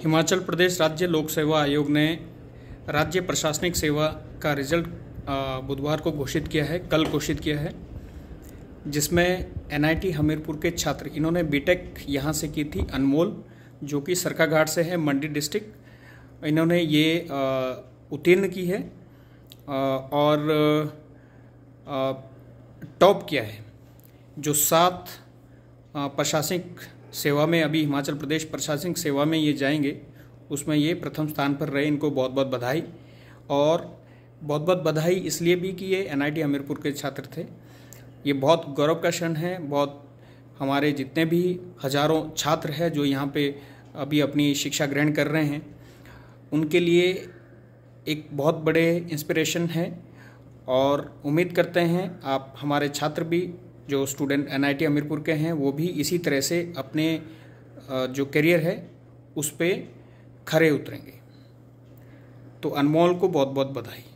हिमाचल प्रदेश राज्य लोक सेवा आयोग ने राज्य प्रशासनिक सेवा का रिजल्ट बुधवार को घोषित किया है कल घोषित किया है जिसमें एनआईटी हमीरपुर के छात्र इन्होंने बीटेक यहाँ से की थी अनमोल जो कि सरकाघाट से है मंडी डिस्ट्रिक्ट इन्होंने ये उत्तीर्ण की है और टॉप किया है जो सात प्रशासनिक सेवा में अभी हिमाचल प्रदेश प्रशासनिक सेवा में ये जाएंगे उसमें ये प्रथम स्थान पर रहे इनको बहुत बहुत बधाई और बहुत बहुत बधाई इसलिए भी कि ये एनआईटी हमीरपुर के छात्र थे ये बहुत गौरव का क्षण है बहुत हमारे जितने भी हजारों छात्र हैं जो यहाँ पे अभी अपनी शिक्षा ग्रहण कर रहे हैं उनके लिए एक बहुत बड़े इंस्पिरेशन है और उम्मीद करते हैं आप हमारे छात्र भी जो स्टूडेंट एनआईटी हमीरपुर के हैं वो भी इसी तरह से अपने जो करियर है उस पर खरे उतरेंगे तो अनमोल को बहुत बहुत बधाई